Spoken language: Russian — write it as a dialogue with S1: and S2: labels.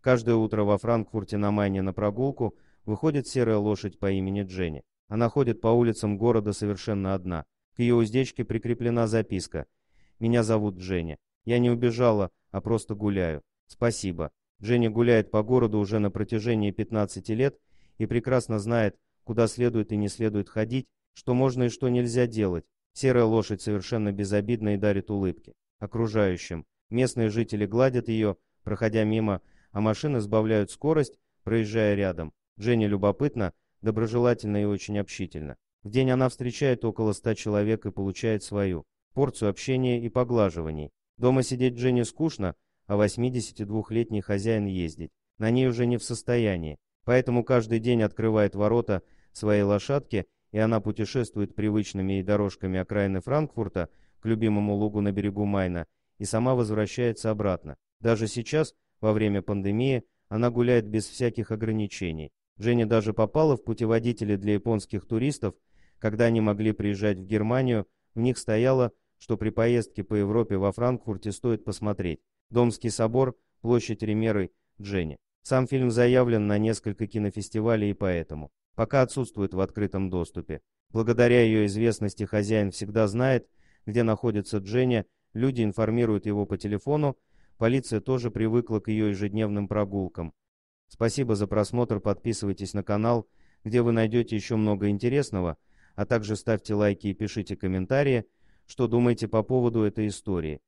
S1: Каждое утро во Франкфурте на Майне на прогулку выходит серая лошадь по имени Дженни. Она ходит по улицам города совершенно одна. К ее уздечке прикреплена записка. «Меня зовут Дженни. Я не убежала, а просто гуляю. Спасибо». Дженни гуляет по городу уже на протяжении 15 лет и прекрасно знает, куда следует и не следует ходить, что можно и что нельзя делать. Серая лошадь совершенно безобидна и дарит улыбки окружающим. Местные жители гладят ее, проходя мимо, а машины сбавляют скорость, проезжая рядом. Женя любопытна, доброжелательна и очень общительна. В день она встречает около ста человек и получает свою порцию общения и поглаживаний. Дома сидеть Жене скучно, а 82-летний хозяин ездить. На ней уже не в состоянии, поэтому каждый день открывает ворота своей лошадки, и она путешествует привычными ей дорожками окраины Франкфурта к любимому лугу на берегу Майна и сама возвращается обратно. Даже сейчас – во время пандемии она гуляет без всяких ограничений. Женя даже попала в путеводители для японских туристов, когда они могли приезжать в Германию, в них стояло, что при поездке по Европе во Франкфурте стоит посмотреть. Домский собор, площадь Ремеры, Дженни. Сам фильм заявлен на несколько кинофестивалей и поэтому пока отсутствует в открытом доступе. Благодаря ее известности хозяин всегда знает, где находится Дженни, люди информируют его по телефону, Полиция тоже привыкла к ее ежедневным прогулкам. Спасибо за просмотр, подписывайтесь на канал, где вы найдете еще много интересного, а также ставьте лайки и пишите комментарии, что думаете по поводу этой истории.